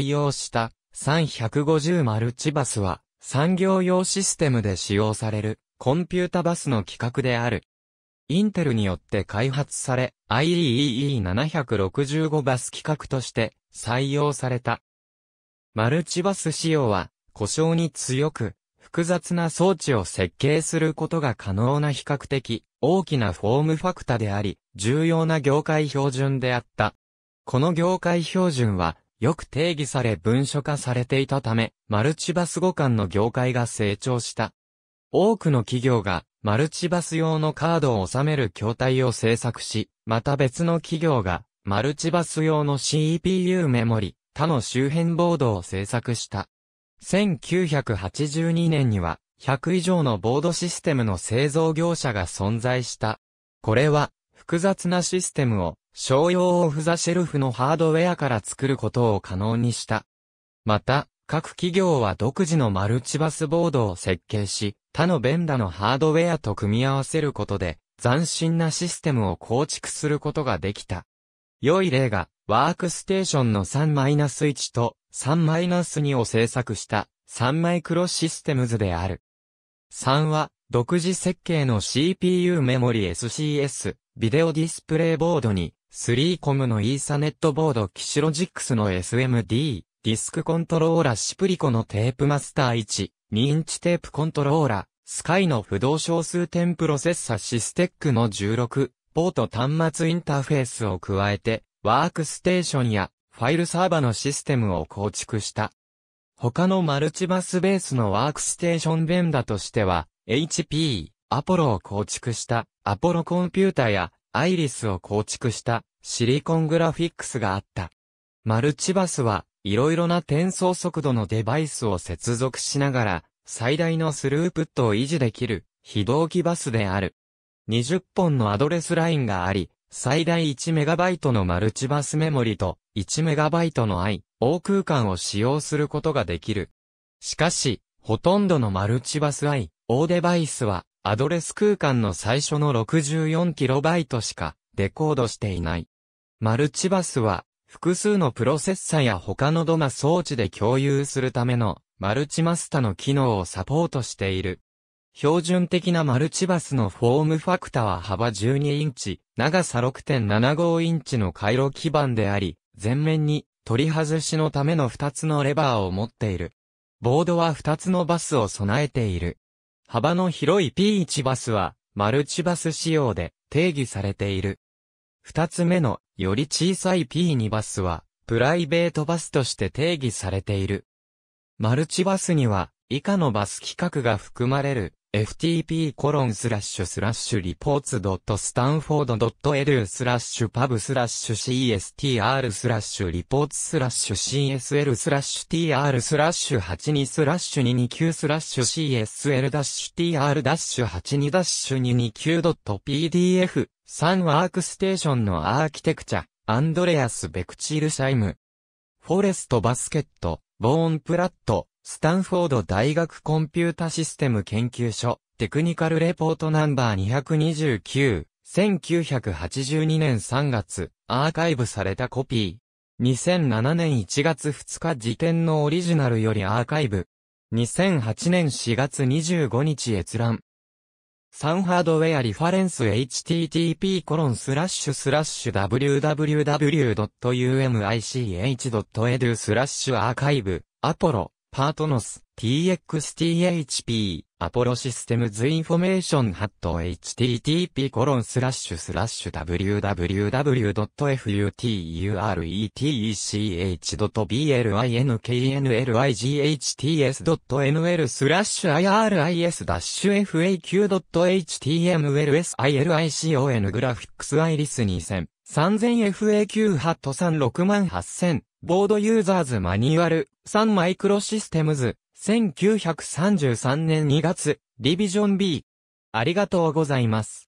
採用した3 5 0マルチバスは産業用システムで使用されるコンピュータバスの規格である。インテルによって開発され IEEE765 バス規格として採用された。マルチバス仕様は故障に強く複雑な装置を設計することが可能な比較的大きなフォームファクタであり重要な業界標準であった。この業界標準はよく定義され文書化されていたため、マルチバス互換の業界が成長した。多くの企業がマルチバス用のカードを収める筐体を製作し、また別の企業がマルチバス用の CPU メモリ、他の周辺ボードを製作した。1982年には100以上のボードシステムの製造業者が存在した。これは複雑なシステムを商用オフザシェルフのハードウェアから作ることを可能にした。また、各企業は独自のマルチバスボードを設計し、他のベンダのハードウェアと組み合わせることで、斬新なシステムを構築することができた。良い例が、ワークステーションの3-1と3-2を制作した3マイクロシステムズである。3は、独自設計の CPU メモリ SCS、ビデオディスプレイボードに3コムのイーサネットボードキシロジックスの SMD、ディスクコントローラシプリコのテープマスター1、2インチテープコントローラ、スカイの不動小数点プロセッサシステックの16、ポート端末インターフェースを加えて、ワークステーションやファイルサーバのシステムを構築した。他のマルチバスベースのワークステーションベンダとしては、HP、アポロを構築した、アポロコンピュータや、アイリスを構築したシリコングラフィックスがあった。マルチバスは、いろいろな転送速度のデバイスを接続しながら、最大のスループットを維持できる、非同期バスである。20本のアドレスラインがあり、最大 1MB のマルチバスメモリと 1MB の IO 空間を使用することができる。しかし、ほとんどのマルチバス IO デバイスはアドレス空間の最初の 64KB しかデコードしていない。マルチバスは複数のプロセッサや他のドマ装置で共有するためのマルチマスタの機能をサポートしている。標準的なマルチバスのフォームファクタは幅12インチ、長さ6.75インチの回路基板であり、前面に取り外しのための2つのレバーを持っている。ボードは2つのバスを備えている。幅の広い P1 バスは、マルチバス仕様で定義されている。二つ目の、より小さい P2 バスは、プライベートバスとして定義されている。マルチバスには、以下のバス規格が含まれる。f t p コロ r e p o r t s s t a n f o r d ド d u スラッシュパブスラッシュ cstr スラッシュリポー o スラッシュ csl スラッシュ tr スラッシュ82スラッシュ229スラッシュ csl-tr-82-229.pdf ダッシュダッシュサンワークステーションのアーキテクチャ、アンドレアス・ベクチール・シャイム。フォレスト・バスケット、ボーン・プラット、スタンフォード大学コンピュータシステム研究所、テクニカルレポートナンバー229、1982年3月、アーカイブされたコピー。2007年1月2日時点のオリジナルよりアーカイブ。2008年4月25日閲覧。サンハードウェアリファレンス http コロンスラッシュスラッシュ www.umich.edu スラッシュアーカイブアポロパートノス、txthp、アポロシステムズインフォメーションハット http コロンスラッシュスラッシュ www.futuretech.blinknlihts.nl スラッシュ iris-faq.htmlsillicon グラフィックスアイリス2000 3000FAQ ハット36万8000、ボードユーザーズマニュアル、サンマイクロシステムズ、1933年2月、ディビジョン B。ありがとうございます。